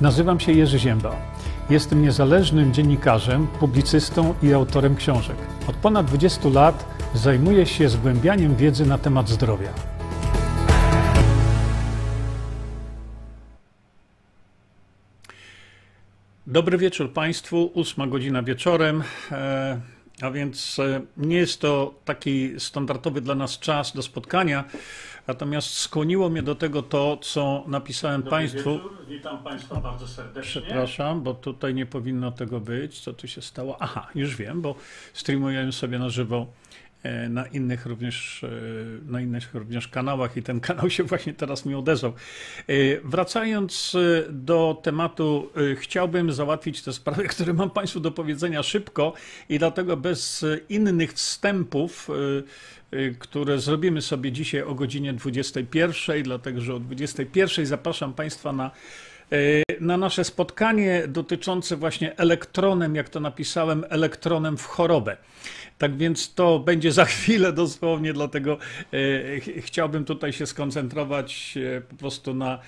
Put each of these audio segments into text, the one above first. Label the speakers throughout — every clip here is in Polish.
Speaker 1: Nazywam się Jerzy Ziemba. Jestem niezależnym dziennikarzem, publicystą i autorem książek. Od ponad 20 lat zajmuję się zgłębianiem wiedzy na temat zdrowia. Dobry wieczór Państwu, ósma godzina wieczorem. E, a więc e, nie jest to taki standardowy dla nas czas do spotkania, Natomiast skłoniło mnie do tego to, co napisałem Dobry Państwu. Wieczór. Witam Państwa bardzo serdecznie. Przepraszam, bo tutaj nie powinno tego być. Co tu się stało? Aha, już wiem, bo streamujemy sobie na żywo e, na innych również, e, na innych również kanałach i ten kanał się właśnie teraz mi odezwał. E, wracając do tematu, chciałbym załatwić te sprawy, które mam Państwu do powiedzenia szybko i dlatego bez innych wstępów Y, które zrobimy sobie dzisiaj o godzinie 21, dlatego że o 21 zapraszam Państwa na, y, na nasze spotkanie dotyczące właśnie elektronem, jak to napisałem, elektronem w chorobę. Tak więc to będzie za chwilę dosłownie, dlatego y, chciałbym tutaj się skoncentrować po prostu na,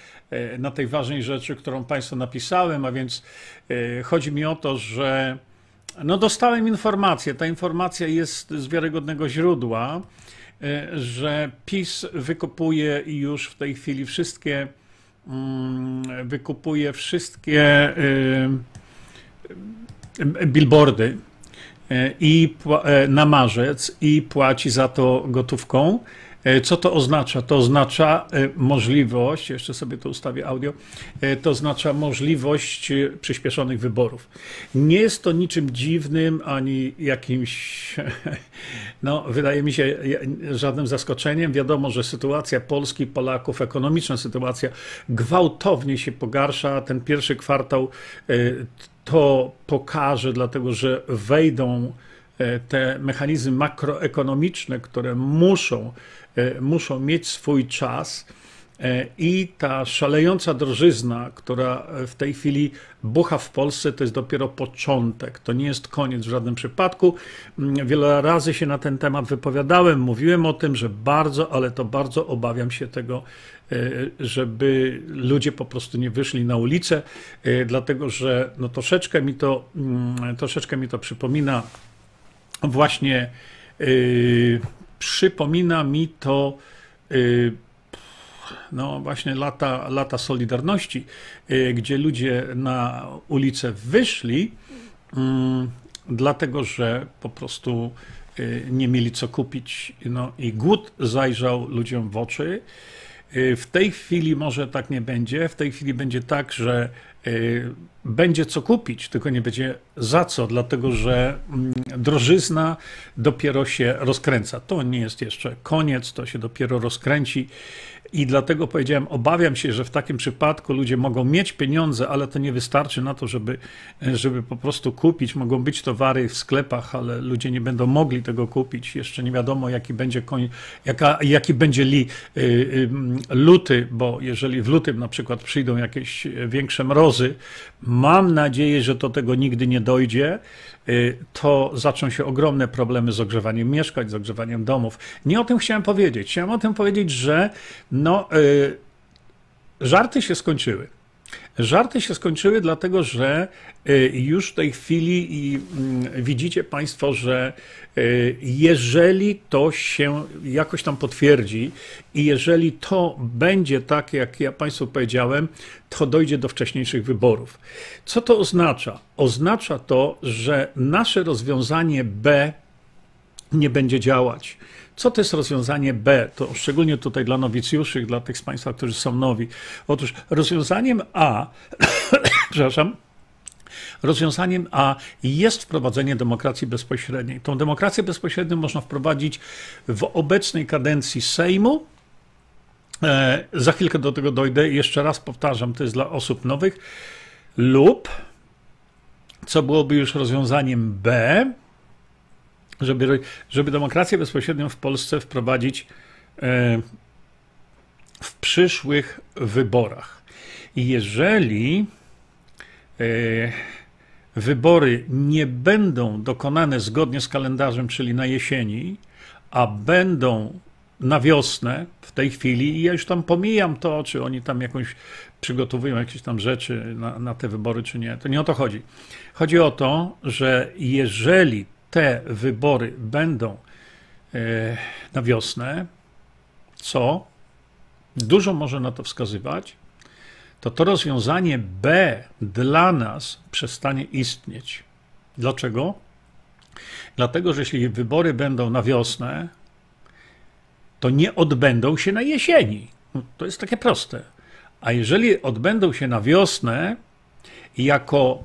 Speaker 1: na tej ważnej rzeczy, którą Państwu napisałem, a więc chodzi mi o to, że no dostałem informację, ta informacja jest z wiarygodnego źródła, e, że PiS wykupuje już w tej chwili wszystkie mm, wykupuje wszystkie e, e, billboardy i na marzec i płaci za to gotówką. E, co to oznacza? To oznacza e, możliwość, jeszcze sobie to ustawię audio, e, to oznacza możliwość przyspieszonych wyborów. Nie jest to niczym dziwnym ani jakimś, no wydaje mi się, żadnym zaskoczeniem. Wiadomo, że sytuacja Polski, Polaków, ekonomiczna sytuacja gwałtownie się pogarsza. Ten pierwszy kwartał to pokaże, dlatego że wejdą te mechanizmy makroekonomiczne, które muszą E, muszą mieć swój czas. E, I ta szalejąca drożyzna, która e, w tej chwili bucha w Polsce, to jest dopiero początek. To nie jest koniec w żadnym przypadku. Mm, wiele razy się na ten temat wypowiadałem, mówiłem o tym, że bardzo, ale to bardzo obawiam się tego, żeby ludzie po prostu nie wyszli na ulicę, dlatego że no troszeczkę mi to, mm, troszeczkę mi to przypomina właśnie. Yy, przypomina mi to y, no właśnie lata, lata Solidarności, y, gdzie ludzie na ulicę wyszli, mm, dlatego że po prostu y, nie mieli co kupić. No i głód zajrzał ludziom w oczy. Y, w tej chwili może tak nie będzie. W tej chwili będzie tak, że y, będzie co kupić, tylko nie będzie za co, dlatego że mm, drożyzna dopiero się rozkręca. To nie jest jeszcze koniec, to się dopiero rozkręci. I dlatego powiedziałem, obawiam się, że w takim przypadku ludzie mogą mieć pieniądze, ale to nie wystarczy na to, żeby, żeby po prostu kupić. Mogą być towary w sklepach, ale ludzie nie będą mogli tego kupić. Jeszcze nie wiadomo, jaki będzie, koń, jaka, jaki będzie li, y, y, luty, bo jeżeli w lutym na przykład przyjdą jakieś y, większe mrozy, mam nadzieję, że do tego nigdy nie dojdzie, Y, to zaczną się ogromne problemy z ogrzewaniem mieszkań, z ogrzewaniem domów. Nie o tym chciałem powiedzieć. Chciałem o tym powiedzieć, że no, y, żarty się skończyły. Żarty się skończyły, dlatego że e, już w tej chwili mm, widzicie Państwo, że e, jeżeli to się jakoś tam potwierdzi i jeżeli to będzie tak, jak ja Państwu powiedziałem, to dojdzie do wcześniejszych wyborów. Co to oznacza? Oznacza to, że nasze rozwiązanie B nie będzie działać. Co to jest rozwiązanie B? To szczególnie tutaj dla nowicjuszy, dla tych z Państwa, którzy są nowi. Otóż rozwiązaniem A, przepraszam, Rozwiązaniem A jest wprowadzenie demokracji bezpośredniej. Tą demokrację bezpośrednią można wprowadzić w obecnej kadencji Sejmu. E, za chwilkę do tego dojdę. Jeszcze raz powtarzam, to jest dla osób nowych. Lub, co byłoby już rozwiązaniem B, żeby, żeby demokrację bezpośrednią w Polsce wprowadzić e, w przyszłych wyborach. I jeżeli e, wybory nie będą dokonane zgodnie z kalendarzem, czyli na jesieni, a będą na wiosnę w tej chwili i ja już tam pomijam to, czy oni tam jakąś przygotowują jakieś tam rzeczy na, na te wybory, czy nie. To nie o to chodzi. Chodzi o to, że jeżeli te wybory będą e, na wiosnę, co dużo może na to wskazywać, to to rozwiązanie B dla nas przestanie istnieć. Dlaczego? Dlatego, że jeśli wybory będą na wiosnę, to nie odbędą się na jesieni. No, to jest takie proste. A jeżeli odbędą się na wiosnę, jako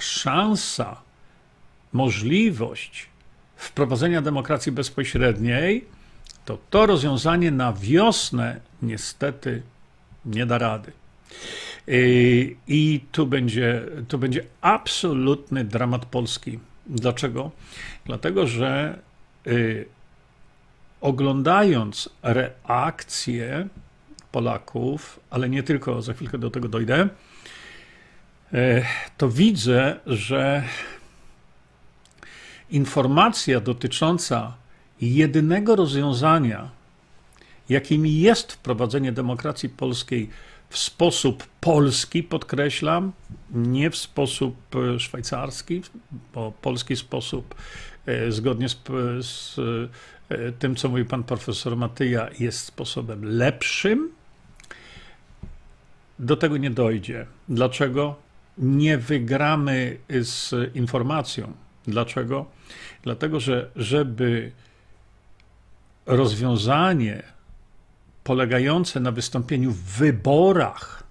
Speaker 1: szansa możliwość wprowadzenia demokracji bezpośredniej, to to rozwiązanie na wiosnę niestety nie da rady. I, i tu będzie, tu będzie absolutny dramat Polski. Dlaczego? Dlatego, że y, oglądając reakcje Polaków, ale nie tylko, za chwilkę do tego dojdę, y, to widzę, że informacja dotycząca jedynego rozwiązania, jakim jest wprowadzenie demokracji polskiej w sposób polski, podkreślam, nie w sposób e, szwajcarski, bo polski sposób, e, zgodnie z, z e, tym, co mówi pan profesor Matyja, jest sposobem lepszym. Do tego nie dojdzie. Dlaczego? Nie wygramy z informacją Dlaczego? Dlatego, że żeby rozwiązanie polegające na wystąpieniu w wyborach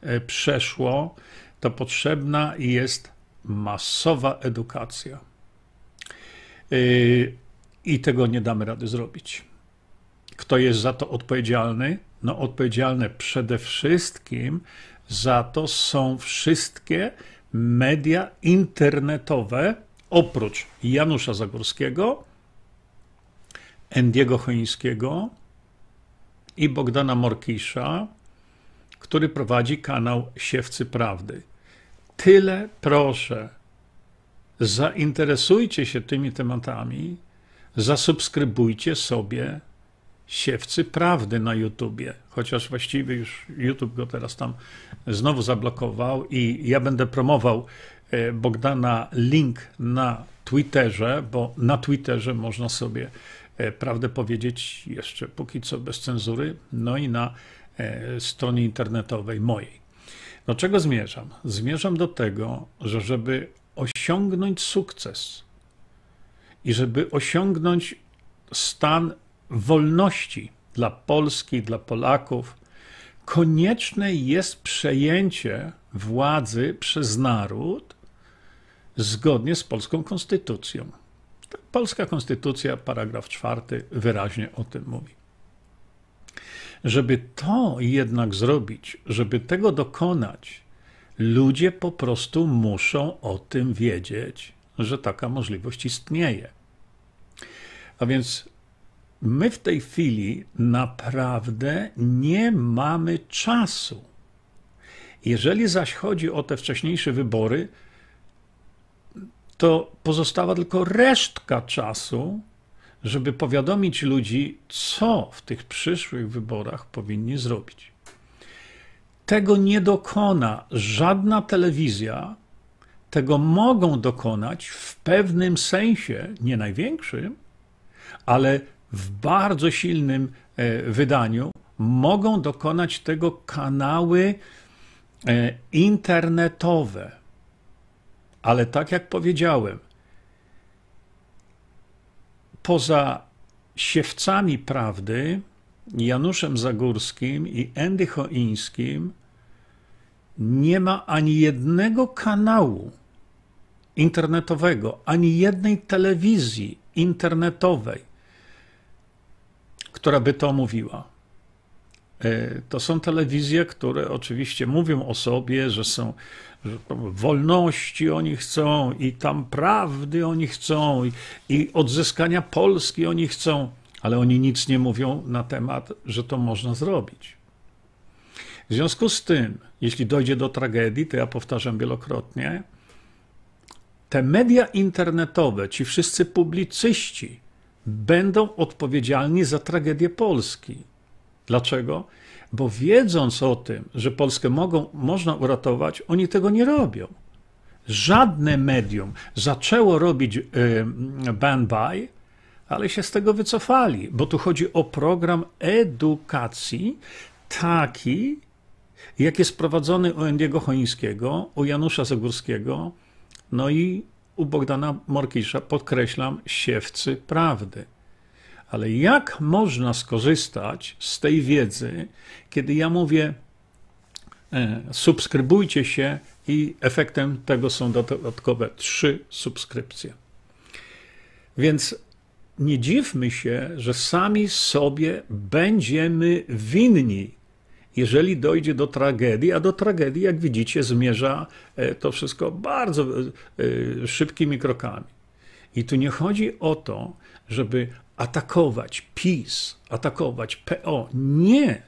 Speaker 1: e, przeszło, to potrzebna jest masowa edukacja. E, I tego nie damy rady zrobić. Kto jest za to odpowiedzialny? No, odpowiedzialne przede wszystkim za to są wszystkie media internetowe, oprócz Janusza Zagórskiego, Endiego Chońskiego i Bogdana Morkisza, który prowadzi kanał Siewcy Prawdy. Tyle proszę. Zainteresujcie się tymi tematami, zasubskrybujcie sobie Siewcy Prawdy na YouTubie, chociaż właściwie już YouTube go teraz tam znowu zablokował i ja będę promował E, Bogdana link na Twitterze, bo na Twitterze można sobie e, prawdę powiedzieć jeszcze póki co bez cenzury, no i na e, stronie internetowej mojej. Do czego zmierzam? Zmierzam do tego, że żeby osiągnąć sukces i żeby osiągnąć stan wolności dla Polski, dla Polaków, konieczne jest przejęcie władzy przez naród zgodnie z polską konstytucją. Polska konstytucja, paragraf czwarty, wyraźnie o tym mówi. Żeby to jednak zrobić, żeby tego dokonać, ludzie po prostu muszą o tym wiedzieć, że taka możliwość istnieje. A więc my w tej chwili naprawdę nie mamy czasu jeżeli zaś chodzi o te wcześniejsze wybory, to pozostała tylko resztka czasu, żeby powiadomić ludzi, co w tych przyszłych wyborach powinni zrobić. Tego nie dokona żadna telewizja, tego mogą dokonać w pewnym sensie, nie największym, ale w bardzo silnym e, wydaniu, mogą dokonać tego kanały E, internetowe. Ale tak jak powiedziałem, poza siewcami prawdy, Januszem Zagórskim i Andy Choińskim, nie ma ani jednego kanału internetowego, ani jednej telewizji internetowej, która by to mówiła. E, to są telewizje, które oczywiście mówią o sobie, że są że wolności oni chcą i tam prawdy oni chcą i, i odzyskania Polski oni chcą, ale oni nic nie mówią na temat, że to można zrobić. W związku z tym, jeśli dojdzie do tragedii, to ja powtarzam wielokrotnie, te media internetowe, ci wszyscy publicyści będą odpowiedzialni za tragedię Polski. Dlaczego? Bo wiedząc o tym, że Polskę mogą, można uratować, oni tego nie robią. Żadne medium zaczęło robić ban-by, ale się z tego wycofali, bo tu chodzi o program edukacji taki, jak jest prowadzony u Endiego Chońskiego, u Janusza Zagórskiego, no i u Bogdana Morkisza, podkreślam, siewcy prawdy. Ale jak można skorzystać z tej wiedzy, kiedy ja mówię, e, subskrybujcie się i efektem tego są dodatkowe trzy subskrypcje. Więc nie dziwmy się, że sami sobie będziemy winni, jeżeli dojdzie do tragedii, a do tragedii, jak widzicie, zmierza e, to wszystko bardzo e, szybkimi krokami. I tu nie chodzi o to, żeby atakować PiS, atakować PO. Nie!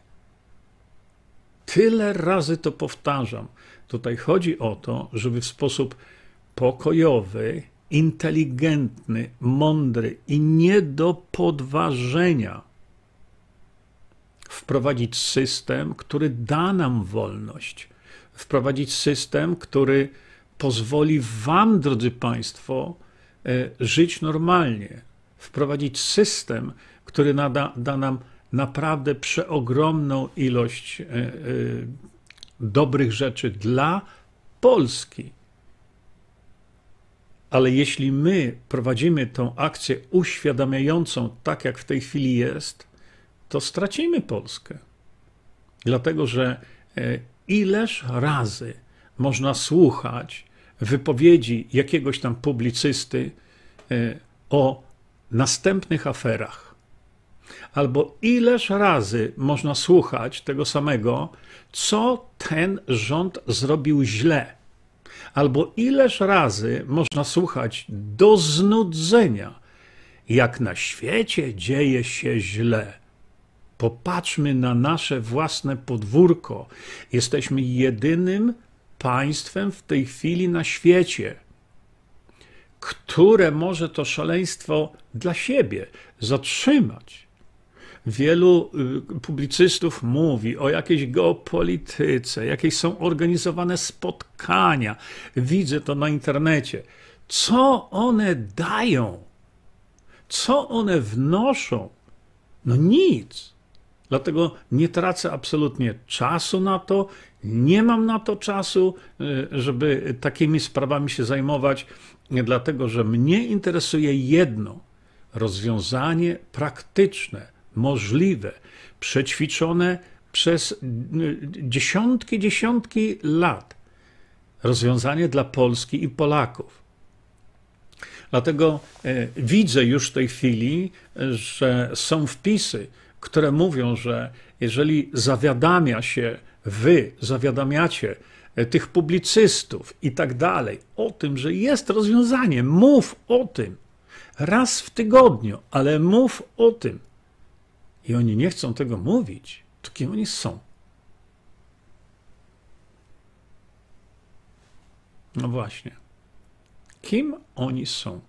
Speaker 1: Tyle razy to powtarzam. Tutaj chodzi o to, żeby w sposób pokojowy, inteligentny, mądry i nie do podważenia wprowadzić system, który da nam wolność, wprowadzić system, który pozwoli Wam, drodzy Państwo, e, żyć normalnie, wprowadzić system, który nada, da nam naprawdę przeogromną ilość e, e, dobrych rzeczy dla Polski. Ale jeśli my prowadzimy tą akcję uświadamiającą, tak jak w tej chwili jest, to stracimy Polskę. Dlatego, że e, ileż razy można słuchać wypowiedzi jakiegoś tam publicysty o następnych aferach. Albo ileż razy można słuchać tego samego, co ten rząd zrobił źle. Albo ileż razy można słuchać do znudzenia, jak na świecie dzieje się źle. Popatrzmy na nasze własne podwórko. Jesteśmy jedynym państwem w tej chwili na świecie, które może to szaleństwo dla siebie zatrzymać. Wielu y, publicystów mówi o jakiejś geopolityce, jakieś są organizowane spotkania. Widzę to na internecie. Co one dają? Co one wnoszą? No nic. Dlatego nie tracę absolutnie czasu na to, nie mam na to czasu, y, żeby takimi sprawami się zajmować dlatego że mnie interesuje jedno rozwiązanie praktyczne, możliwe, przećwiczone przez dziesiątki, dziesiątki lat. Rozwiązanie dla Polski i Polaków. Dlatego e, widzę już w tej chwili, że są wpisy, które mówią, że jeżeli zawiadamia się, wy zawiadamiacie E, tych publicystów i tak dalej, o tym, że jest rozwiązanie. Mów o tym raz w tygodniu, ale mów o tym. I oni nie chcą tego mówić, to kim oni są? No właśnie. Kim oni są?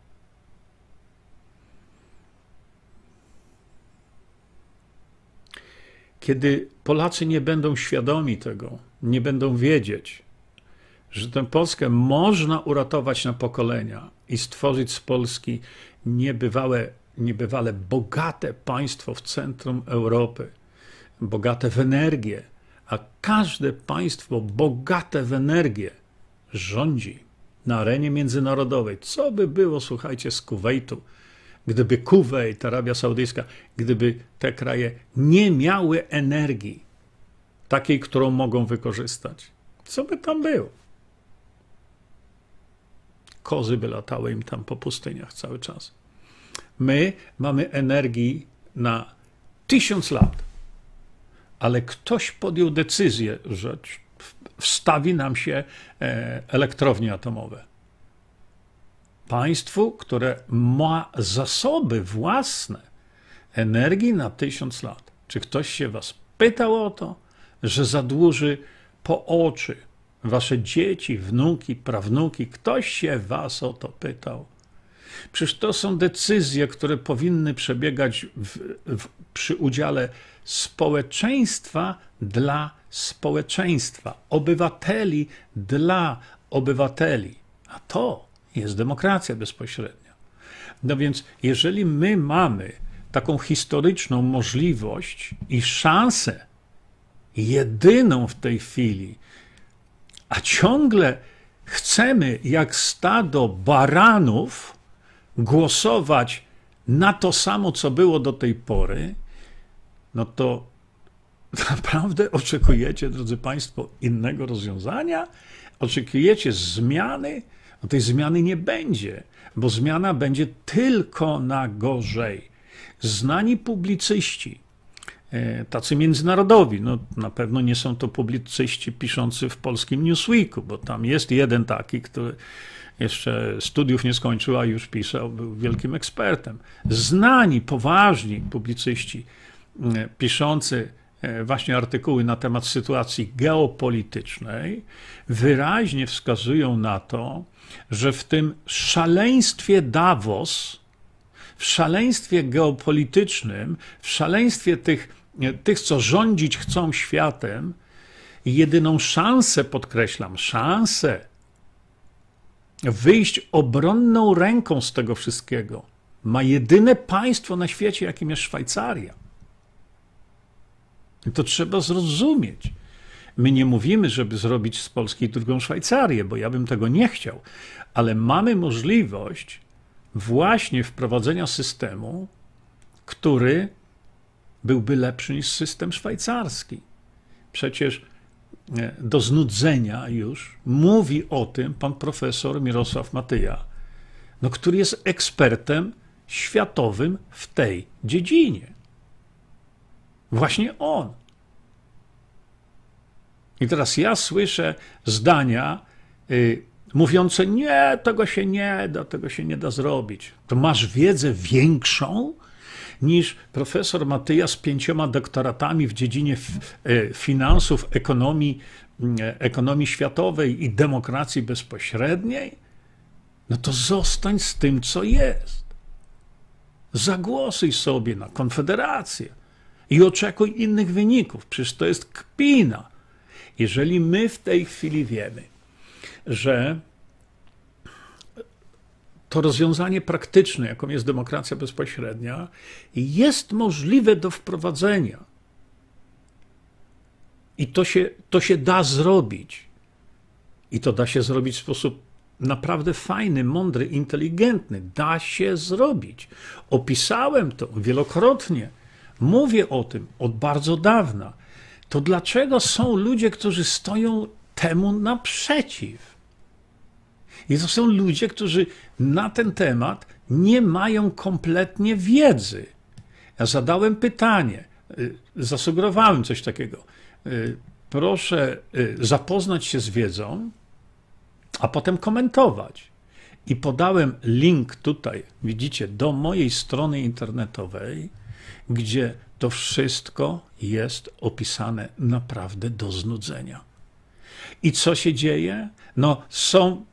Speaker 1: kiedy Polacy nie będą świadomi tego, nie będą wiedzieć, że tę Polskę można uratować na pokolenia i stworzyć z Polski niebywałe, niebywale bogate państwo w centrum Europy, bogate w energię, a każde państwo bogate w energię rządzi na arenie międzynarodowej. Co by było, słuchajcie, z Kuwejtu, gdyby Kuwait, Arabia Saudyjska, gdyby te kraje nie miały energii takiej, którą mogą wykorzystać, co by tam było? Kozy by latały im tam po pustyniach cały czas. My mamy energii na tysiąc lat, ale ktoś podjął decyzję, że wstawi nam się e, elektrownie atomowe. Państwu, które ma zasoby własne energii na tysiąc lat. Czy ktoś się was pytał o to, że zadłuży po oczy wasze dzieci, wnuki, prawnuki? Ktoś się was o to pytał? Przecież to są decyzje, które powinny przebiegać w, w, przy udziale społeczeństwa dla społeczeństwa, obywateli dla obywateli. A to jest demokracja bezpośrednia. No więc, jeżeli my mamy taką historyczną możliwość i szansę, jedyną w tej chwili, a ciągle chcemy, jak stado baranów, głosować na to samo, co było do tej pory, no to naprawdę oczekujecie, drodzy Państwo, innego rozwiązania? Oczekujecie zmiany? bo tej zmiany nie będzie, bo zmiana będzie tylko na gorzej. Znani publicyści, e, tacy międzynarodowi. No, na pewno nie są to publicyści piszący w polskim Newsweeku, bo tam jest jeden taki, który jeszcze studiów nie skończył, a już pisał, był wielkim ekspertem. Znani, poważni publicyści e, piszący E, właśnie artykuły na temat sytuacji geopolitycznej wyraźnie wskazują na to, że w tym szaleństwie Davos, w szaleństwie geopolitycznym, w szaleństwie tych, e, tych co rządzić chcą światem, jedyną szansę, podkreślam, szansę wyjść obronną ręką z tego wszystkiego ma jedyne państwo na świecie, jakim jest Szwajcaria. I to trzeba zrozumieć. My nie mówimy, żeby zrobić z Polski drugą Szwajcarię, bo ja bym tego nie chciał, ale mamy możliwość właśnie wprowadzenia systemu, który byłby lepszy niż system szwajcarski. Przecież e, do znudzenia już mówi o tym pan profesor Mirosław Matyja, no, który jest ekspertem światowym w tej dziedzinie. Właśnie on. I teraz ja słyszę zdania y, mówiące: Nie, tego się nie da, tego się nie da zrobić. To masz wiedzę większą niż profesor Matyja z pięcioma doktoratami w dziedzinie f, y, finansów, ekonomii, y, ekonomii światowej i demokracji bezpośredniej? No to zostań z tym, co jest. Zagłosuj sobie na Konfederację i oczekuj innych wyników. Przecież to jest kpina. Jeżeli my w tej chwili wiemy, że to rozwiązanie praktyczne, jaką jest demokracja bezpośrednia, jest możliwe do wprowadzenia. I to się, to się da zrobić. I to da się zrobić w sposób naprawdę fajny, mądry, inteligentny. Da się zrobić. Opisałem to wielokrotnie. Mówię o tym od bardzo dawna. To dlaczego są ludzie, którzy stoją temu naprzeciw? I to są ludzie, którzy na ten temat nie mają kompletnie wiedzy. Ja zadałem pytanie, y, zasugerowałem coś takiego. Y, proszę y, zapoznać się z wiedzą, a potem komentować. I podałem link tutaj, widzicie, do mojej strony internetowej gdzie to wszystko jest opisane naprawdę do znudzenia. I co się dzieje? No, są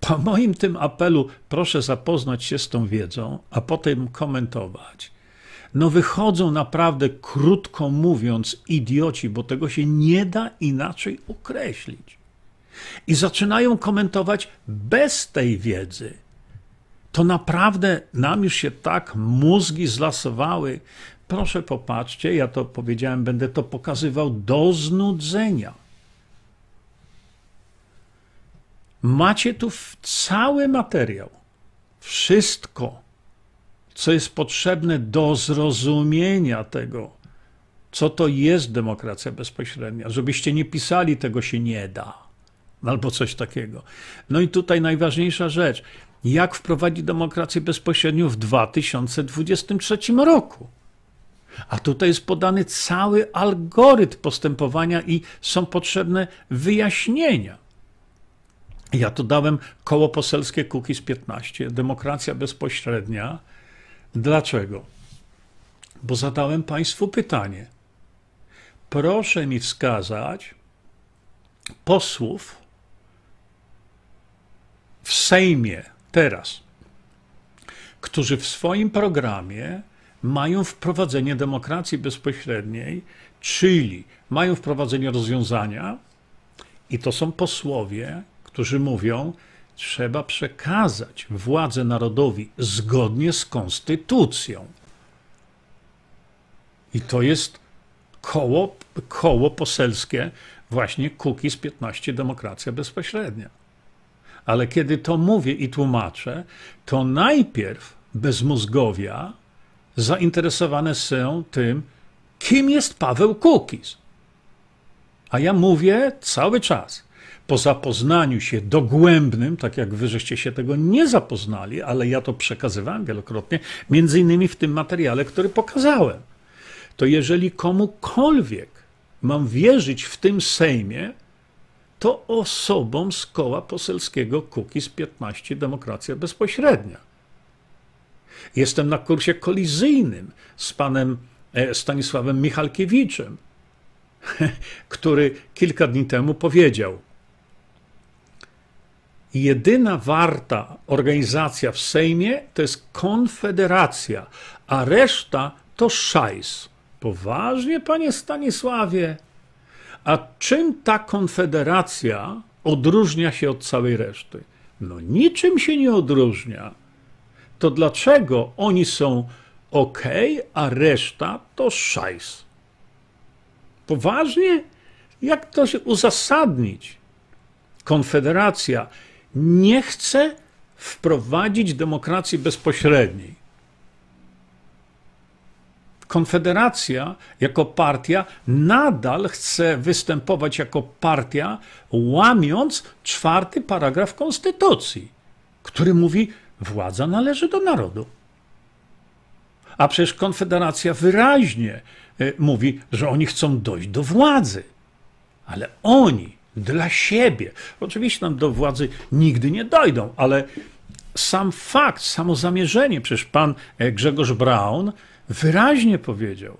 Speaker 1: po moim tym apelu, proszę zapoznać się z tą wiedzą, a potem komentować. No, wychodzą naprawdę, krótko mówiąc, idioci, bo tego się nie da inaczej określić. I zaczynają komentować bez tej wiedzy to naprawdę nam już się tak mózgi zlasowały. Proszę popatrzcie, ja to powiedziałem, będę to pokazywał do znudzenia. Macie tu cały materiał, wszystko, co jest potrzebne do zrozumienia tego, co to jest demokracja bezpośrednia, żebyście nie pisali tego się nie da, albo coś takiego. No i tutaj najważniejsza rzecz jak wprowadzić demokrację bezpośrednią w 2023 roku. A tutaj jest podany cały algorytm postępowania i są potrzebne wyjaśnienia. Ja to dałem koło poselskie z 15, demokracja bezpośrednia. Dlaczego? Bo zadałem Państwu pytanie. Proszę mi wskazać posłów w Sejmie teraz, którzy w swoim programie mają wprowadzenie demokracji bezpośredniej, czyli mają wprowadzenie rozwiązania, i to są posłowie, którzy mówią, trzeba przekazać władzę narodowi zgodnie z konstytucją. I to jest koło, koło poselskie właśnie Kukiz 15 Demokracja Bezpośrednia ale kiedy to mówię i tłumaczę, to najpierw mózgowia zainteresowane są tym, kim jest Paweł Kukiz. A ja mówię cały czas, po zapoznaniu się dogłębnym, tak jak wy żeście się tego nie zapoznali, ale ja to przekazywałem wielokrotnie, między innymi w tym materiale, który pokazałem, to jeżeli komukolwiek mam wierzyć w tym Sejmie, to osobom z koła poselskiego Kukiz 15 Demokracja Bezpośrednia. Jestem na kursie kolizyjnym z panem e, Stanisławem Michalkiewiczem, który kilka dni temu powiedział: Jedyna warta organizacja w Sejmie to jest Konfederacja, a reszta to szajs. Poważnie, panie Stanisławie? A czym ta konfederacja odróżnia się od całej reszty? No niczym się nie odróżnia. To dlaczego oni są ok, a reszta to szajs? Poważnie? Jak to się uzasadnić? Konfederacja nie chce wprowadzić demokracji bezpośredniej. Konfederacja jako partia nadal chce występować jako partia, łamiąc czwarty paragraf Konstytucji, który mówi: władza należy do narodu. A przecież Konfederacja wyraźnie y, mówi, że oni chcą dojść do władzy. Ale oni dla siebie, oczywiście tam do władzy nigdy nie dojdą, ale sam fakt, samo zamierzenie, przecież pan e, Grzegorz Braun wyraźnie powiedział.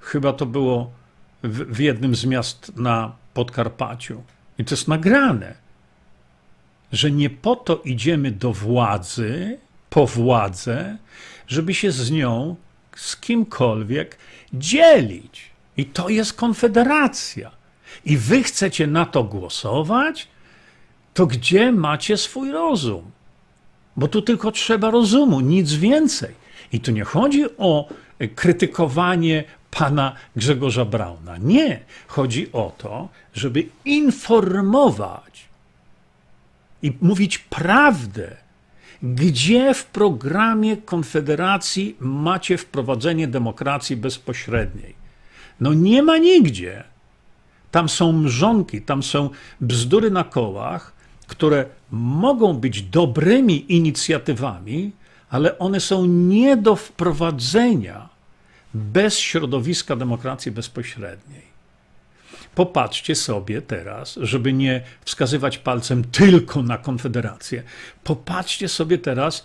Speaker 1: Chyba to było w, w jednym z miast na Podkarpaciu. I to jest nagrane, że nie po to idziemy do władzy, po władzę, żeby się z nią, z kimkolwiek dzielić. I to jest konfederacja. I wy chcecie na to głosować? To gdzie macie swój rozum? Bo tu tylko trzeba rozumu, nic więcej. I tu nie chodzi o krytykowanie pana Grzegorza Brauna. Nie. Chodzi o to, żeby informować i mówić prawdę, gdzie w programie Konfederacji macie wprowadzenie demokracji bezpośredniej. No nie ma nigdzie. Tam są mrzonki, tam są bzdury na kołach, które mogą być dobrymi inicjatywami, ale one są nie do wprowadzenia bez środowiska demokracji bezpośredniej. Popatrzcie sobie teraz, żeby nie wskazywać palcem tylko na Konfederację, popatrzcie sobie teraz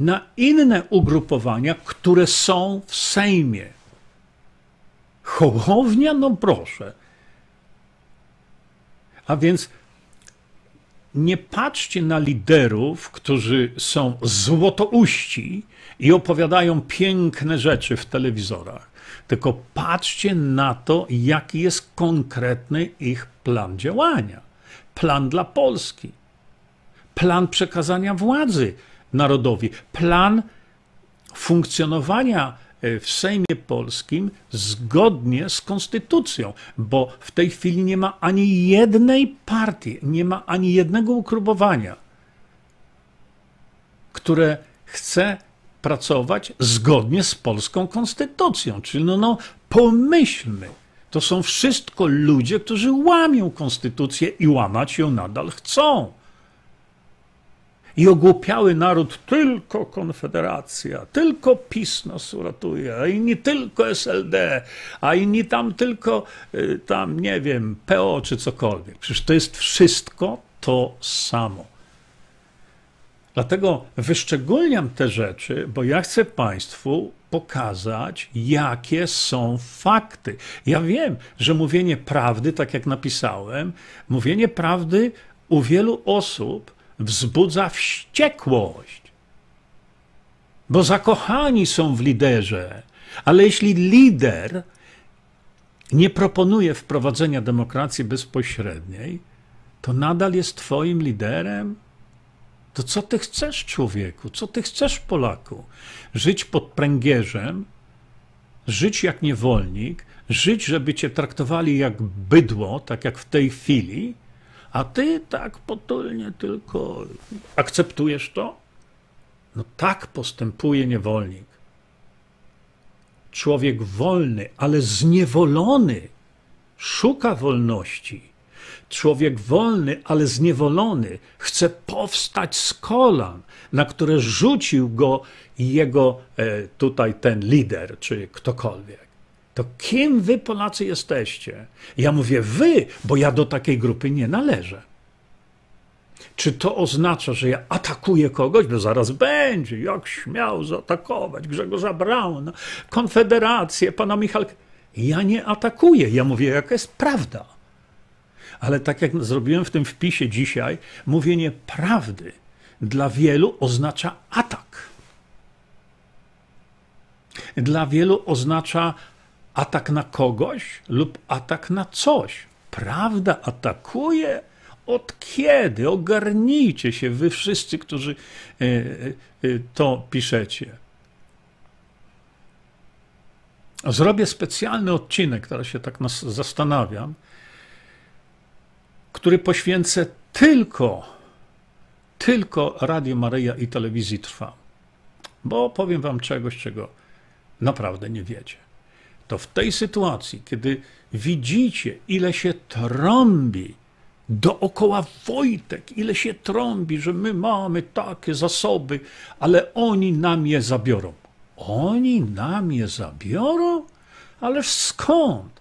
Speaker 1: na inne ugrupowania, które są w Sejmie. Hołownia? No proszę. A więc nie patrzcie na liderów, którzy są złotouści i opowiadają piękne rzeczy w telewizorach, tylko patrzcie na to, jaki jest konkretny ich plan działania. Plan dla Polski, plan przekazania władzy narodowi, plan funkcjonowania E, w Sejmie Polskim zgodnie z konstytucją, bo w tej chwili nie ma ani jednej partii, nie ma ani jednego ugrupowania, które chce pracować zgodnie z polską konstytucją. Czyli no, no pomyślmy, to są wszystko ludzie, którzy łamią konstytucję i łamać ją nadal chcą i ogłupiały naród tylko Konfederacja, tylko PiS nas uratuje, a inni tylko SLD, a inni tam tylko, y, tam nie wiem, PO czy cokolwiek. Przecież to jest wszystko to samo. Dlatego wyszczególniam te rzeczy, bo ja chcę Państwu pokazać, jakie są fakty. Ja wiem, że mówienie prawdy, tak jak napisałem, mówienie prawdy u wielu osób wzbudza wściekłość, bo zakochani są w liderze. Ale jeśli lider nie proponuje wprowadzenia demokracji bezpośredniej, to nadal jest Twoim liderem? To co Ty chcesz, człowieku? Co Ty chcesz, Polaku? Żyć pod pręgierzem, żyć jak niewolnik, żyć, żeby Cię traktowali jak bydło, tak jak w tej chwili? a ty tak potulnie tylko akceptujesz to? No tak postępuje niewolnik. Człowiek wolny, ale zniewolony, szuka wolności. Człowiek wolny, ale zniewolony, chce powstać z kolan, na które rzucił go jego e, tutaj ten lider, czy ktokolwiek to kim wy Polacy jesteście? Ja mówię wy, bo ja do takiej grupy nie należę. Czy to oznacza, że ja atakuję kogoś? No zaraz będzie, jak śmiał zaatakować Grzegorza Brauna, Konfederację, pana Michalka. Ja nie atakuję, ja mówię, jaka jest prawda. Ale tak jak zrobiłem w tym wpisie dzisiaj, mówienie prawdy dla wielu oznacza atak. Dla wielu oznacza atak na kogoś lub atak na coś. Prawda atakuje. Od kiedy? Ogarnijcie się, wy wszyscy, którzy e, e, e, to piszecie. Zrobię specjalny odcinek, teraz się tak zastanawiam, który poświęcę tylko, tylko Radio Maryja i Telewizji Trwa. Bo powiem wam czegoś, czego naprawdę nie wiecie to w tej sytuacji, kiedy widzicie, ile się trąbi dookoła Wojtek, ile się trąbi, że my mamy takie zasoby, ale oni nam je zabiorą. Oni nam je zabiorą? Ależ skąd?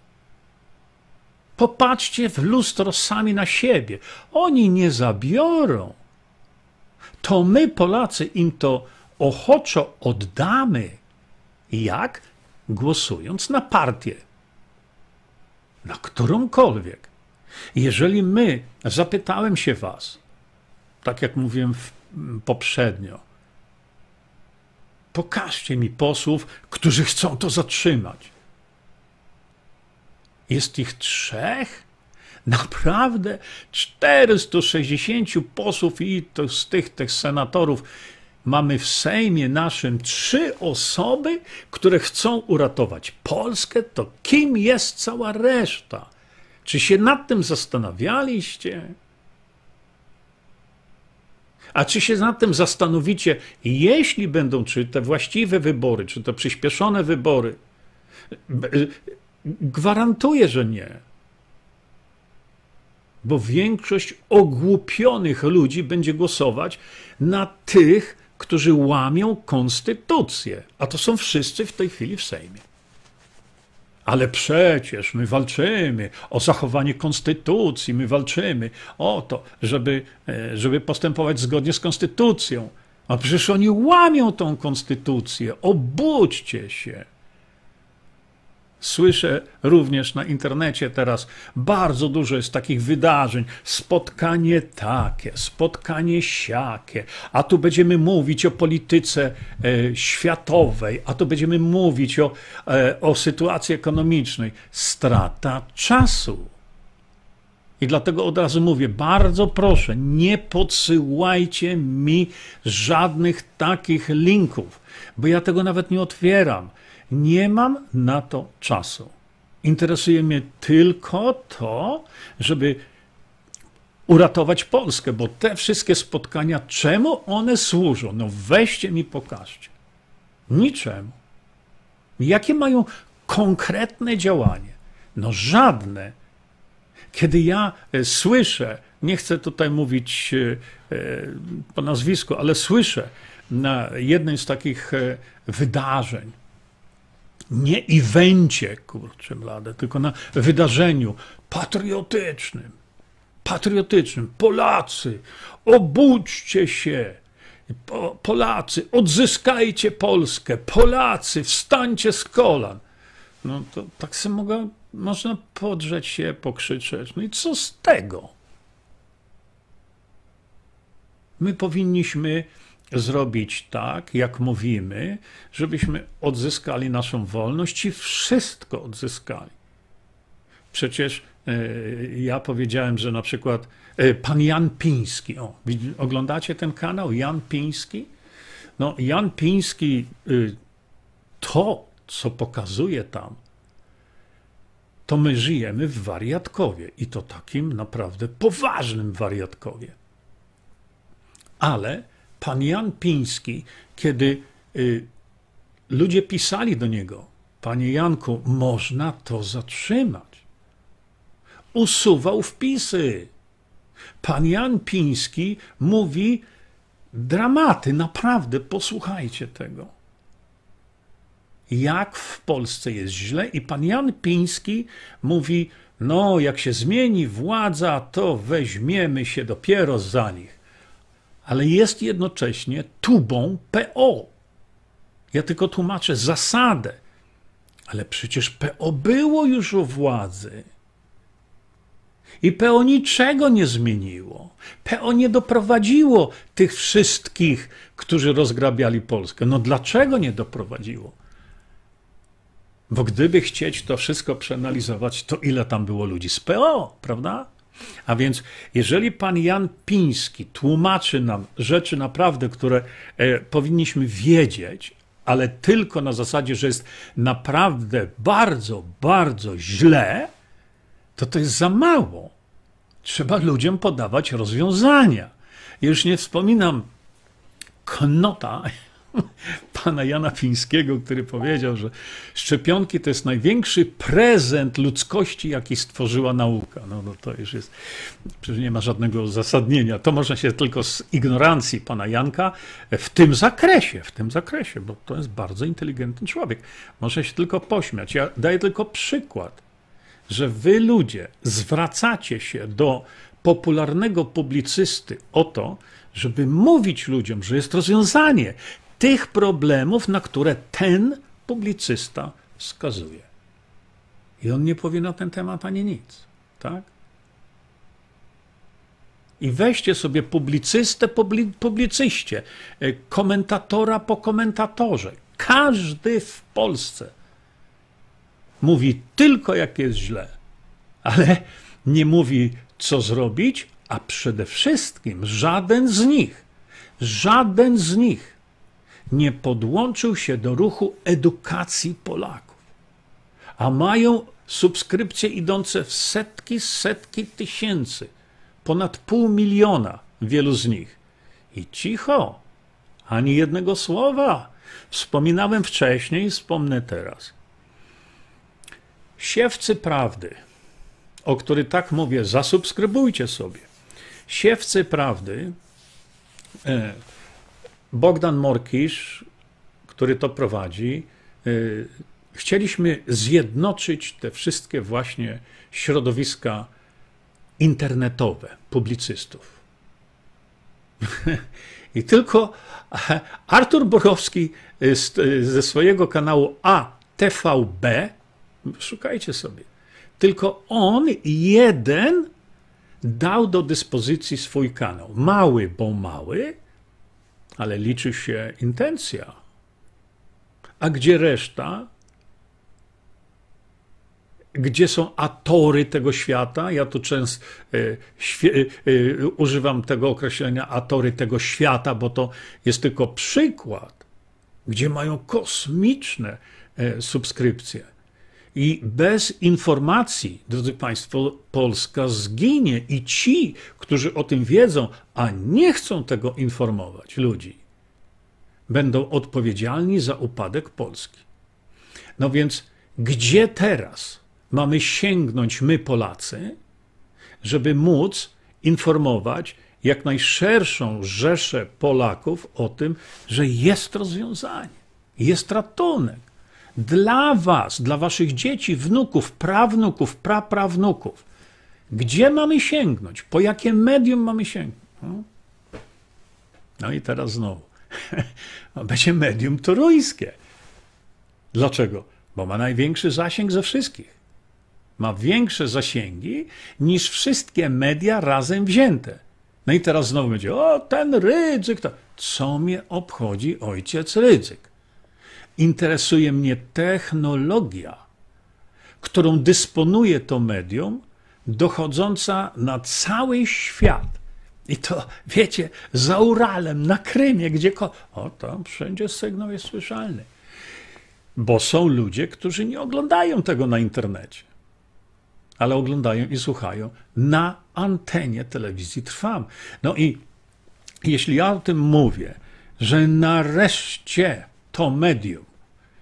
Speaker 1: Popatrzcie w lustro sami na siebie. Oni nie zabiorą. To my, Polacy, im to ochoczo oddamy. Jak? głosując na partię, na którąkolwiek. Jeżeli my, zapytałem się Was, tak jak mówiłem mm, poprzednio, pokażcie mi posłów, którzy chcą to zatrzymać. Jest ich trzech? Naprawdę 460 posłów i to z tych, tych senatorów mamy w Sejmie naszym trzy osoby, które chcą uratować Polskę, to kim jest cała reszta? Czy się nad tym zastanawialiście? A czy się nad tym zastanowicie, jeśli będą czy te właściwe wybory, czy te przyspieszone wybory? Gwarantuję, że nie. Bo większość ogłupionych ludzi będzie głosować na tych, którzy łamią konstytucję, a to są wszyscy w tej chwili w Sejmie. Ale przecież my walczymy o zachowanie konstytucji, my walczymy o to, żeby, e, żeby postępować zgodnie z konstytucją. A przecież oni łamią tą konstytucję. Obudźcie się. Słyszę również na internecie teraz bardzo dużo jest takich wydarzeń. Spotkanie takie, spotkanie siakie, a tu będziemy mówić o polityce e, światowej, a tu będziemy mówić o, e, o sytuacji ekonomicznej. Strata czasu. I dlatego od razu mówię, bardzo proszę, nie podsyłajcie mi żadnych takich linków, bo ja tego nawet nie otwieram. Nie mam na to czasu. Interesuje mnie tylko to, żeby uratować Polskę, bo te wszystkie spotkania, czemu one służą? No weźcie mi, pokażcie. Niczemu. Jakie mają konkretne działanie? No żadne. Kiedy ja e, słyszę, nie chcę tutaj mówić e, e, po nazwisku, ale słyszę na jednym z takich wydarzeń, nie evencie, kurczę blade, tylko na wydarzeniu patriotycznym. Patriotycznym. Polacy, obudźcie się. Polacy, odzyskajcie Polskę. Polacy, wstańcie z kolan. No to tak sobie mogę, można podrzeć się, pokrzyczeć. No i co z tego? My powinniśmy zrobić tak, jak mówimy, żebyśmy odzyskali naszą wolność i wszystko odzyskali. Przecież e, ja powiedziałem, że na przykład e, pan Jan Piński, o, oglądacie ten kanał, Jan Piński? No, Jan Piński, y, to, co pokazuje tam, to my żyjemy w wariatkowie i to takim naprawdę poważnym wariatkowie. Ale pan Jan Piński, kiedy y, ludzie pisali do niego, panie Janku, można to zatrzymać. Usuwał wpisy. Pan Jan Piński mówi dramaty, naprawdę posłuchajcie tego. Jak w Polsce jest źle, i pan Jan Piński mówi: No, jak się zmieni władza, to weźmiemy się dopiero za nich ale jest jednocześnie tubą PO. Ja tylko tłumaczę zasadę. Ale przecież PO było już u władzy. I PO niczego nie zmieniło. PO nie doprowadziło tych wszystkich, którzy rozgrabiali Polskę. No dlaczego nie doprowadziło? Bo gdyby chcieć to wszystko przeanalizować, to ile tam było ludzi z PO, prawda? A więc, jeżeli pan Jan Piński tłumaczy nam rzeczy naprawdę, które e, powinniśmy wiedzieć, ale tylko na zasadzie, że jest naprawdę bardzo, bardzo źle, to to jest za mało. Trzeba ludziom podawać rozwiązania. Już nie wspominam knota, pana Jana Fińskiego, który powiedział, że szczepionki to jest największy prezent ludzkości, jaki stworzyła nauka. No, no to już jest, przecież nie ma żadnego uzasadnienia. To można się tylko z ignorancji pana Janka w tym zakresie, w tym zakresie, bo to jest bardzo inteligentny człowiek. Można się tylko pośmiać. Ja daję tylko przykład, że wy ludzie zwracacie się do popularnego publicysty o to, żeby mówić ludziom, że jest rozwiązanie tych problemów, na które ten publicysta wskazuje. I on nie powie na ten temat ani nic. Tak? I weźcie sobie publicystę po publicyście, e, komentatora po komentatorze. Każdy w Polsce mówi tylko, jak jest źle, ale nie mówi, co zrobić, a przede wszystkim żaden z nich, żaden z nich nie podłączył się do ruchu edukacji Polaków, a mają subskrypcje idące w setki, setki tysięcy, ponad pół miliona wielu z nich. I cicho, ani jednego słowa. Wspominałem wcześniej wspomnę teraz. Siewcy prawdy, o który tak mówię, zasubskrybujcie sobie. Siewcy prawdy. E, Bogdan Morkisz, który to prowadzi, y, chcieliśmy zjednoczyć te wszystkie właśnie środowiska internetowe publicystów. I tylko Artur Borowski y, y, ze swojego kanału ATVB, szukajcie sobie, tylko on jeden dał do dyspozycji swój kanał. Mały, bo mały, ale liczy się intencja. A gdzie reszta? Gdzie są atory tego świata? Ja tu często e, e, e, używam tego określenia atory tego świata, bo to jest tylko przykład, gdzie mają kosmiczne subskrypcje i bez informacji, drodzy Państwo, Polska zginie i ci, którzy o tym wiedzą, a nie chcą tego informować ludzi, będą odpowiedzialni za upadek Polski. No więc, gdzie teraz mamy sięgnąć my, Polacy, żeby móc informować jak najszerszą rzeszę Polaków o tym, że jest rozwiązanie, jest ratunek? dla was, dla waszych dzieci, wnuków, prawnuków, praprawnuków. Gdzie mamy sięgnąć? Po jakie medium mamy sięgnąć? No, no i teraz znowu. Będzie medium toruńskie. Dlaczego? Bo ma największy zasięg ze wszystkich. Ma większe zasięgi niż wszystkie media razem wzięte. No i teraz znowu będzie, o ten Rydzyk, to co mnie obchodzi ojciec Rydzyk? Interesuje mnie technologia, którą dysponuje to medium, dochodząca na cały świat. I to, wiecie, za Uralem, na Krymie, gdzie. O, tam wszędzie sygnał jest słyszalny. Bo są ludzie, którzy nie oglądają tego na internecie, ale oglądają i słuchają na antenie telewizji Trwam. No i jeśli ja o tym mówię, że nareszcie to medium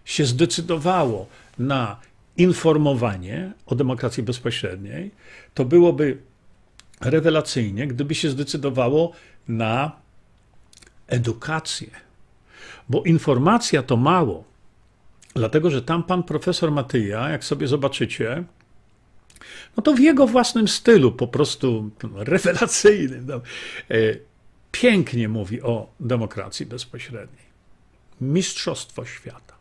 Speaker 1: się zdecydowało na informowanie o demokracji bezpośredniej, to byłoby rewelacyjnie, gdyby się zdecydowało na edukację. Bo informacja to mało. Dlatego, że tam pan profesor Matyja, jak sobie zobaczycie, no to w jego własnym stylu, po prostu rewelacyjnym, no, e, pięknie mówi o demokracji bezpośredniej. Mistrzostwo Świata.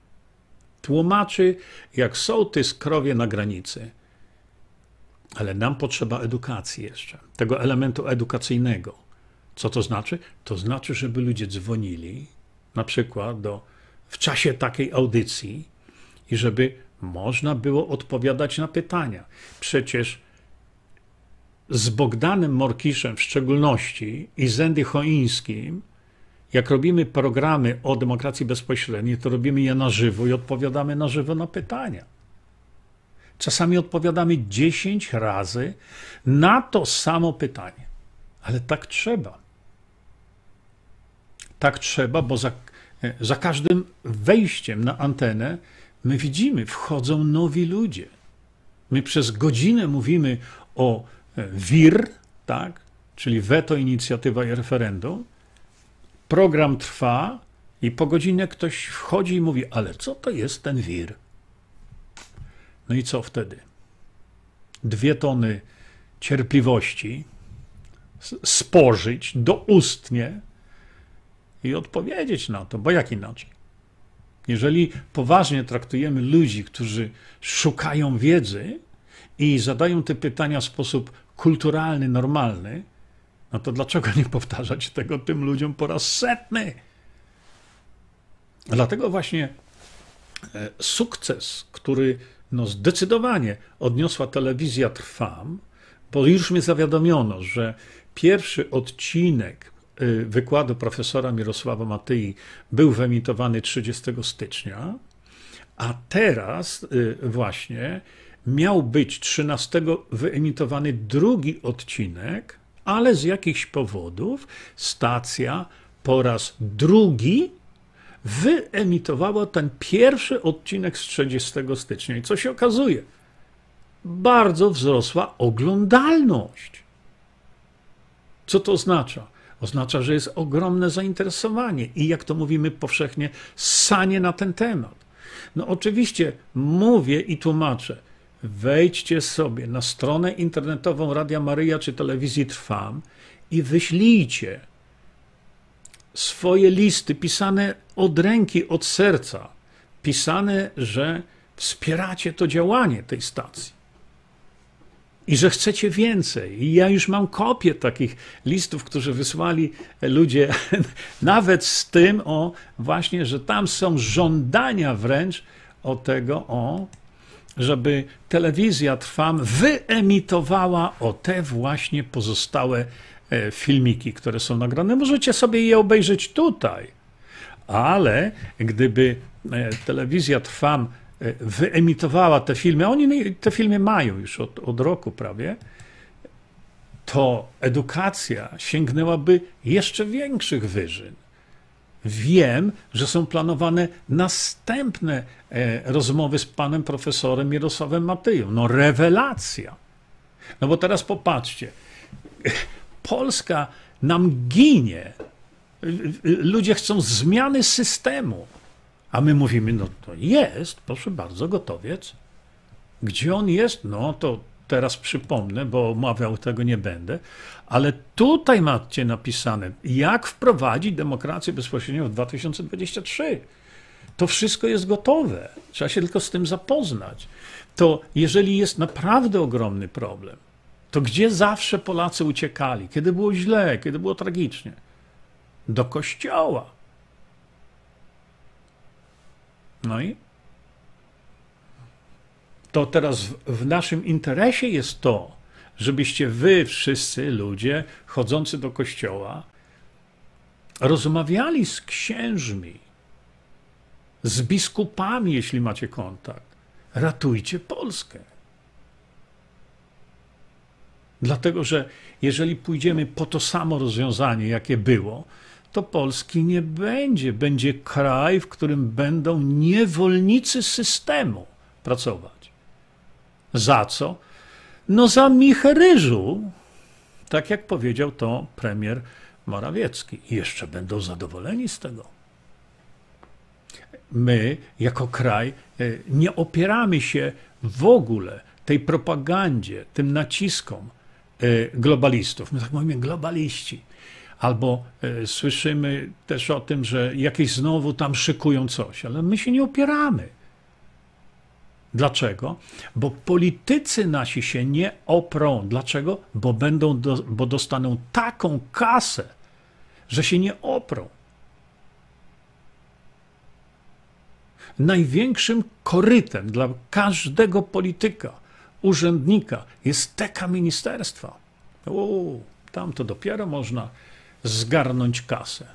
Speaker 1: Tłumaczy, jak sołtys krowie na granicy. Ale nam potrzeba edukacji jeszcze, tego elementu edukacyjnego. Co to znaczy? To znaczy, żeby ludzie dzwonili, na przykład do, w czasie takiej audycji i żeby można było odpowiadać na pytania. Przecież z Bogdanem Morkiszem w szczególności i z Endy Choińskim – jak robimy programy o demokracji bezpośredniej, to robimy je na żywo i odpowiadamy na żywo na pytania. Czasami odpowiadamy 10 razy na to samo pytanie. Ale tak trzeba. Tak trzeba, bo za, e, za każdym wejściem na antenę my widzimy, wchodzą nowi ludzie. My przez godzinę mówimy o e, WIR, tak? czyli weto, inicjatywa i referendum, program trwa i po godzinę ktoś wchodzi i mówi, ale co to jest ten wir? No i co wtedy? Dwie tony cierpliwości spożyć doustnie i odpowiedzieć na to, bo jak inaczej? Jeżeli poważnie traktujemy ludzi, którzy szukają wiedzy i zadają te pytania w sposób kulturalny, normalny, no to dlaczego nie powtarzać tego tym ludziom po raz setny? Dlatego właśnie e, sukces, który no zdecydowanie odniosła telewizja Trwam, bo już mnie zawiadomiono, że pierwszy odcinek e, wykładu profesora Mirosława Matyi był wyemitowany 30 stycznia, a teraz e, właśnie miał być 13 wyemitowany drugi odcinek, ale z jakichś powodów stacja po raz drugi wyemitowała ten pierwszy odcinek z 30 stycznia. I co się okazuje? Bardzo wzrosła oglądalność. Co to oznacza? Oznacza, że jest ogromne zainteresowanie i, jak to mówimy powszechnie, sanie na ten temat. No oczywiście mówię i tłumaczę wejdźcie sobie na stronę internetową Radia Maryja czy telewizji Trwam i wyślijcie swoje listy pisane od ręki, od serca, pisane, że wspieracie to działanie tej stacji. I że chcecie więcej. I ja już mam kopię takich listów, którzy wysłali ludzie, nawet z tym, o właśnie, że tam są żądania wręcz o tego, o żeby telewizja Trwam wyemitowała o te właśnie pozostałe e, filmiki, które są nagrane. Możecie sobie je obejrzeć tutaj, ale gdyby e, telewizja Trwam e, wyemitowała te filmy, oni te filmy mają już od, od roku prawie, to edukacja sięgnęłaby jeszcze większych wyżyn. Wiem, że są planowane następne e, rozmowy z panem profesorem Mirosławem Matyją. No rewelacja. No bo teraz popatrzcie. Polska nam ginie. Ludzie chcą zmiany systemu. A my mówimy, no to jest, proszę bardzo, gotowiec. Gdzie on jest? No to teraz przypomnę, bo omawiał tego nie będę, ale tutaj macie napisane, jak wprowadzić demokrację bezpośrednio w 2023. To wszystko jest gotowe, trzeba się tylko z tym zapoznać. To jeżeli jest naprawdę ogromny problem, to gdzie zawsze Polacy uciekali, kiedy było źle, kiedy było tragicznie? Do kościoła. No i to teraz w naszym interesie jest to, żebyście wy wszyscy ludzie chodzący do kościoła rozmawiali z księżmi, z biskupami, jeśli macie kontakt. Ratujcie Polskę. Dlatego, że jeżeli pójdziemy po to samo rozwiązanie, jakie było, to Polski nie będzie. Będzie kraj, w którym będą niewolnicy systemu pracować. Za co? No za ryżu, tak jak powiedział to premier Morawiecki. I jeszcze będą zadowoleni z tego. My, jako kraj, e, nie opieramy się w ogóle tej propagandzie, tym naciskom e, globalistów. My tak mówimy globaliści. Albo e, słyszymy też o tym, że jakieś znowu tam szykują coś, ale my się nie opieramy. Dlaczego? Bo politycy nasi się nie oprą. Dlaczego? Bo, będą do, bo dostaną taką kasę, że się nie oprą. Największym korytem dla każdego polityka, urzędnika jest teka ministerstwa. O, tam to dopiero można zgarnąć kasę.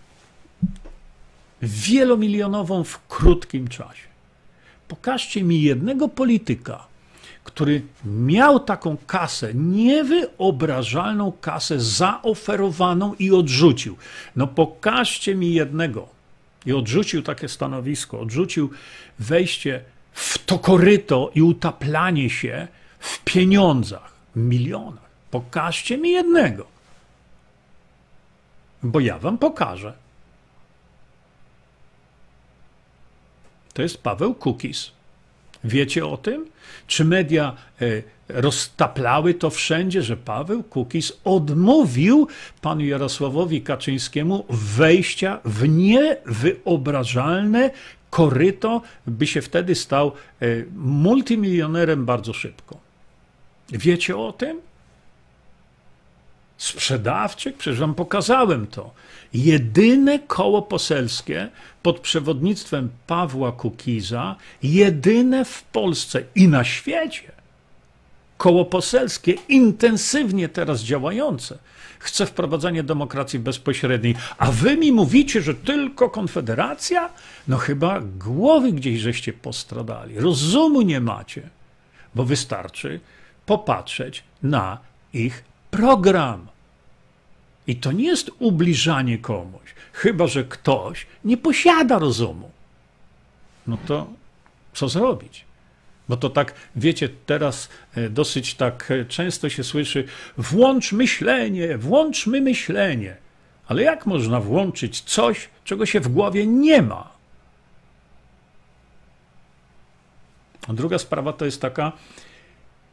Speaker 1: Wielomilionową w krótkim czasie. Pokażcie mi jednego polityka, który miał taką kasę, niewyobrażalną kasę zaoferowaną i odrzucił. No pokażcie mi jednego. I odrzucił takie stanowisko, odrzucił wejście w to koryto i utaplanie się w pieniądzach, w milionach. Pokażcie mi jednego, bo ja wam pokażę. to jest Paweł Kukiz. Wiecie o tym? Czy media e, roztaplały to wszędzie, że Paweł Kukiz odmówił panu Jarosławowi Kaczyńskiemu wejścia w niewyobrażalne koryto, by się wtedy stał e, multimilionerem bardzo szybko? Wiecie o tym? Sprzedawczyk? Przecież wam pokazałem to. Jedyne koło poselskie pod przewodnictwem Pawła Kukiza, jedyne w Polsce i na świecie, koło poselskie, intensywnie teraz działające, chce wprowadzenie demokracji bezpośredniej. A wy mi mówicie, że tylko Konfederacja? No chyba głowy gdzieś żeście postradali. Rozumu nie macie, bo wystarczy popatrzeć na ich program. I to nie jest ubliżanie komuś, chyba że ktoś nie posiada rozumu. No to co zrobić? Bo to tak, wiecie, teraz e, dosyć tak e, często się słyszy: włącz myślenie, włączmy myślenie. Ale jak można włączyć coś, czego się w głowie nie ma? A druga sprawa to jest taka,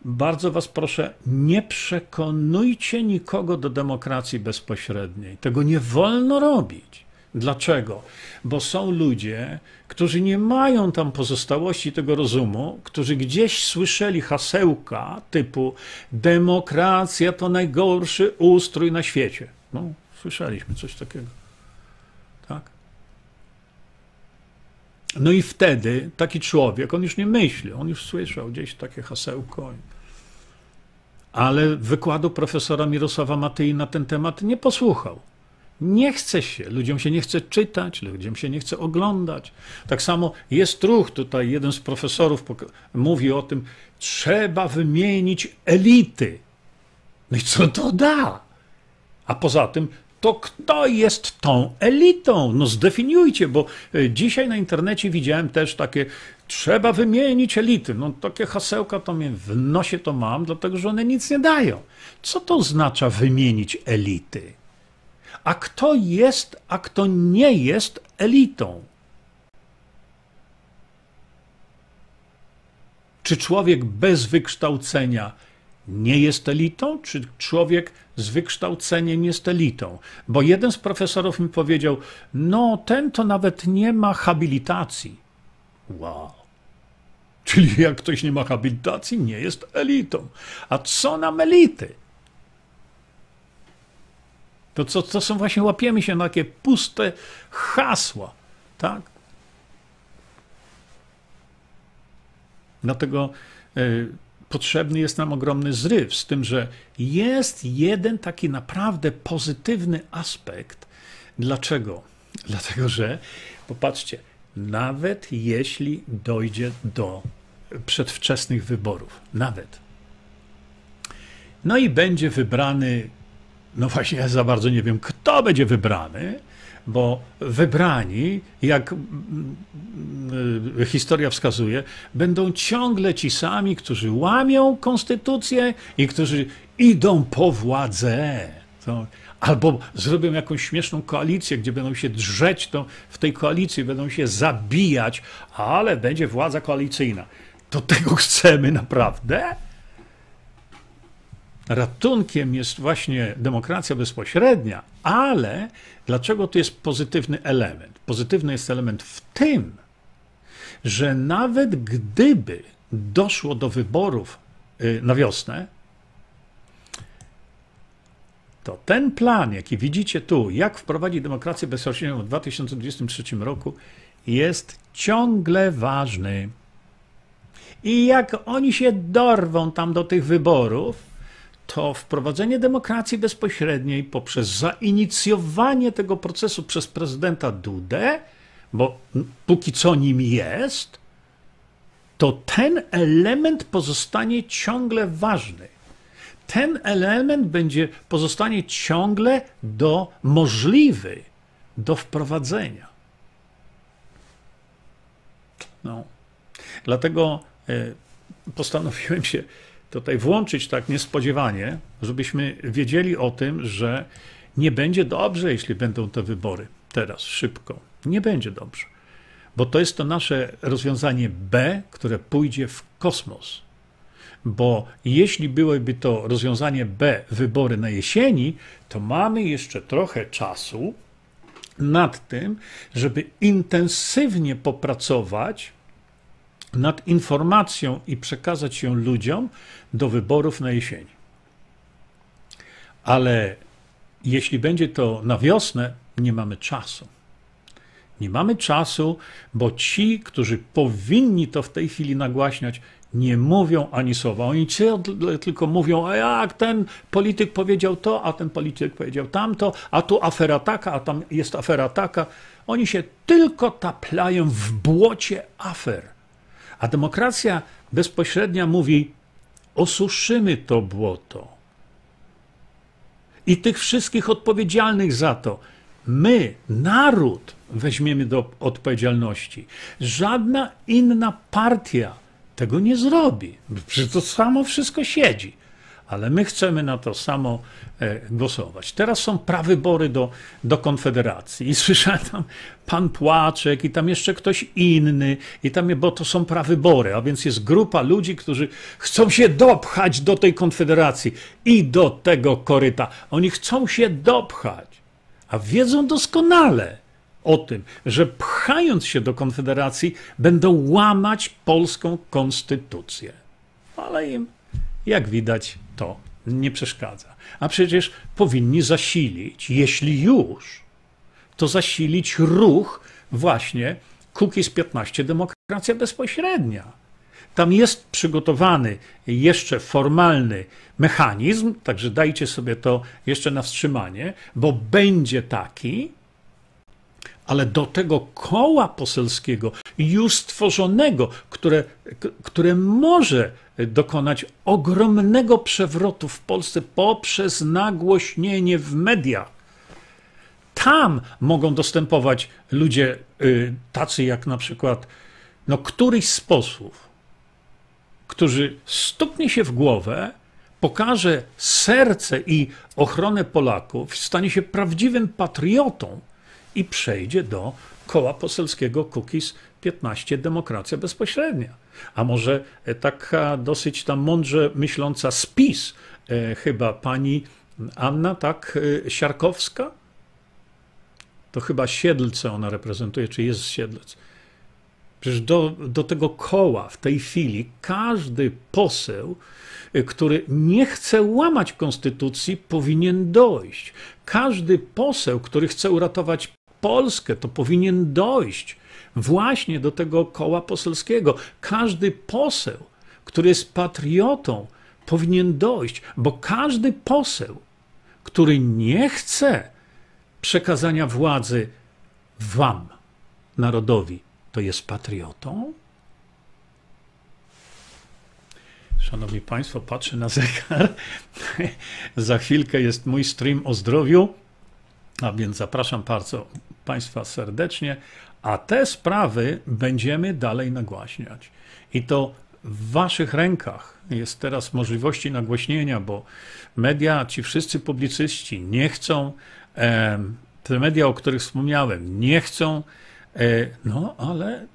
Speaker 1: bardzo Was proszę, nie przekonujcie nikogo do demokracji bezpośredniej. Tego nie wolno robić. Dlaczego? Bo są ludzie, którzy nie mają tam pozostałości tego rozumu, którzy gdzieś słyszeli hasełka typu demokracja to najgorszy ustrój na świecie. No, słyszeliśmy coś takiego. Tak? No i wtedy taki człowiek, on już nie myśli, on już słyszał gdzieś takie hasełko ale wykładu profesora Mirosława Matyi na ten temat nie posłuchał. Nie chce się, ludziom się nie chce czytać, ludziom się nie chce oglądać. Tak samo jest ruch, tutaj jeden z profesorów mówi o tym, trzeba wymienić elity. No i co to da? A poza tym to kto jest tą elitą? No zdefiniujcie, bo e, dzisiaj na internecie widziałem też takie trzeba wymienić elity. No takie hasełka to mnie w nosie to mam, dlatego że one nic nie dają. Co to oznacza wymienić elity? A kto jest, a kto nie jest elitą? Czy człowiek bez wykształcenia nie jest elitą, czy człowiek z wykształceniem jest elitą? Bo jeden z profesorów mi powiedział: No, ten to nawet nie ma habilitacji. Wow. Czyli jak ktoś nie ma habilitacji, nie jest elitą. A co nam elity? To, co, to są właśnie, łapiemy się na takie puste hasła, tak? Dlatego. Yy, potrzebny jest nam ogromny zryw, z tym, że jest jeden taki naprawdę pozytywny aspekt. Dlaczego? Dlatego, że popatrzcie, nawet jeśli dojdzie do przedwczesnych wyborów, nawet. No i będzie wybrany, no właśnie ja za bardzo nie wiem, kto będzie wybrany, bo wybrani, jak mm, mm, y, historia wskazuje, będą ciągle ci sami, którzy łamią konstytucję i którzy idą po władzę. To, albo zrobią jakąś śmieszną koalicję, gdzie będą się drzeć to w tej koalicji, będą się zabijać, ale będzie władza koalicyjna. To tego chcemy naprawdę? ratunkiem jest właśnie demokracja bezpośrednia, ale dlaczego to jest pozytywny element? Pozytywny jest element w tym, że nawet gdyby doszło do wyborów y, na wiosnę, to ten plan, jaki widzicie tu, jak wprowadzić demokrację bezpośrednią w 2023 roku, jest ciągle ważny. I jak oni się dorwą tam do tych wyborów, to wprowadzenie demokracji bezpośredniej poprzez zainicjowanie tego procesu przez prezydenta Dudę, bo póki co nim jest, to ten element pozostanie ciągle ważny. Ten element będzie pozostanie ciągle do możliwy do wprowadzenia. No. Dlatego e, postanowiłem się tutaj włączyć tak niespodziewanie, żebyśmy wiedzieli o tym, że nie będzie dobrze, jeśli będą te wybory teraz szybko. Nie będzie dobrze, bo to jest to nasze rozwiązanie B, które pójdzie w kosmos. Bo jeśli byłoby to rozwiązanie B, wybory na jesieni, to mamy jeszcze trochę czasu nad tym, żeby intensywnie popracować nad informacją i przekazać ją ludziom do wyborów na jesieni. Ale jeśli będzie to na wiosnę, nie mamy czasu. Nie mamy czasu, bo ci, którzy powinni to w tej chwili nagłaśniać, nie mówią ani słowa. Oni tylko mówią, a jak ten polityk powiedział to, a ten polityk powiedział tamto, a tu afera taka, a tam jest afera taka. Oni się tylko taplają w błocie afer. A demokracja bezpośrednia mówi: osuszymy to błoto. I tych wszystkich odpowiedzialnych za to, my, naród, weźmiemy do odpowiedzialności. Żadna inna partia tego nie zrobi. Przecież to samo wszystko siedzi ale my chcemy na to samo e, głosować. Teraz są prawybory do, do Konfederacji i słyszałem tam pan Płaczek i tam jeszcze ktoś inny, i tam, bo to są prawybory, a więc jest grupa ludzi, którzy chcą się dopchać do tej Konfederacji i do tego koryta. Oni chcą się dopchać, a wiedzą doskonale, o tym, że pchając się do Konfederacji będą łamać polską konstytucję. Ale im, jak widać, nie przeszkadza. A przecież powinni zasilić, jeśli już, to zasilić ruch właśnie z 15 Demokracja Bezpośrednia. Tam jest przygotowany jeszcze formalny mechanizm, także dajcie sobie to jeszcze na wstrzymanie, bo będzie taki, ale do tego koła poselskiego, już stworzonego, które, które może dokonać ogromnego przewrotu w Polsce poprzez nagłośnienie w mediach. Tam mogą dostępować ludzie y, tacy jak na przykład no, któryś z posłów, którzy stuknie się w głowę, pokaże serce i ochronę Polaków, stanie się prawdziwym patriotą, i przejdzie do koła poselskiego Kukiz 15 Demokracja Bezpośrednia. A może e, taka dosyć tam mądrze myśląca spis, e, chyba pani Anna, tak, e, Siarkowska? To chyba Siedlce ona reprezentuje, czy jest Siedlec. Przecież do, do tego koła w tej chwili każdy poseł, e, który nie chce łamać konstytucji, powinien dojść. Każdy poseł, który chce uratować Polskę. To powinien dojść właśnie do tego koła poselskiego. Każdy poseł, który jest patriotą, powinien dojść, bo każdy poseł, który nie chce przekazania władzy wam, narodowi, to jest patriotą? Szanowni Państwo, patrzę na zegar. Za chwilkę jest mój stream o zdrowiu, a więc zapraszam bardzo, Państwa serdecznie, a te sprawy będziemy dalej nagłaśniać. I to w Waszych rękach jest teraz możliwości nagłośnienia, bo media, ci wszyscy publicyści nie chcą, te media, o których wspomniałem, nie chcą, e, no ale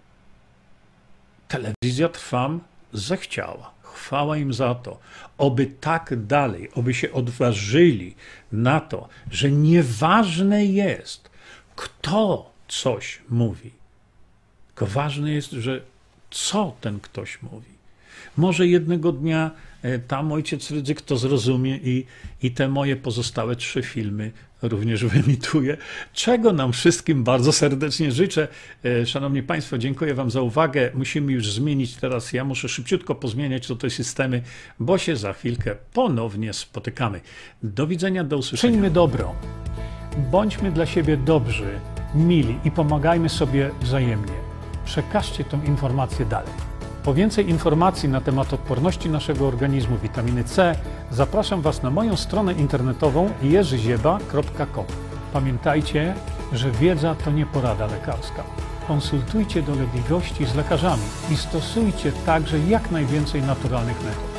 Speaker 1: telewizja Trwam zechciała. Chwała im za to. Oby tak dalej, oby się odważyli na to, że nieważne jest, kto coś mówi. Tylko ważne jest, że co ten ktoś mówi. Może jednego dnia e, tam ojciec Rydzyk to zrozumie i, i te moje pozostałe trzy filmy również wyemituje, czego nam wszystkim bardzo serdecznie życzę. E, szanowni Państwo, dziękuję Wam za uwagę. Musimy już zmienić teraz, ja muszę szybciutko pozmieniać to te systemy, bo się za chwilkę ponownie spotykamy. Do widzenia, do usłyszenia. Czyńmy dobro. Bądźmy dla siebie dobrzy, mili i pomagajmy sobie wzajemnie. Przekażcie tę informację dalej. Po więcej informacji na temat odporności naszego organizmu witaminy C zapraszam Was na moją stronę internetową jerzyzieba.com. Pamiętajcie, że wiedza to nie porada lekarska. Konsultujcie dolegliwości z lekarzami i stosujcie także jak najwięcej naturalnych metod.